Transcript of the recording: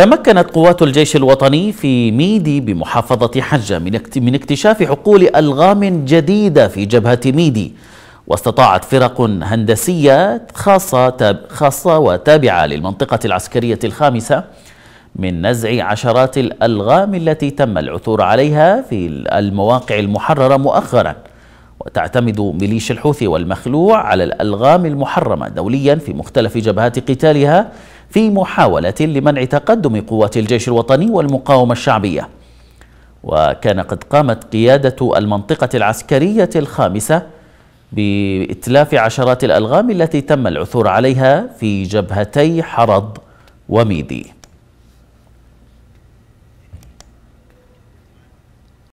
تمكنت قوات الجيش الوطني في ميدي بمحافظة حجة من اكتشاف حقول ألغام جديدة في جبهة ميدي واستطاعت فرق هندسية خاصة, خاصة وتابعة للمنطقة العسكرية الخامسة من نزع عشرات الألغام التي تم العثور عليها في المواقع المحررة مؤخرا وتعتمد ميليشي الحوثي والمخلوع على الألغام المحرمة دوليا في مختلف جبهات قتالها في محاولة لمنع تقدم قوات الجيش الوطني والمقاومة الشعبية وكان قد قامت قيادة المنطقة العسكرية الخامسة بإتلاف عشرات الألغام التي تم العثور عليها في جبهتي حرض وميدي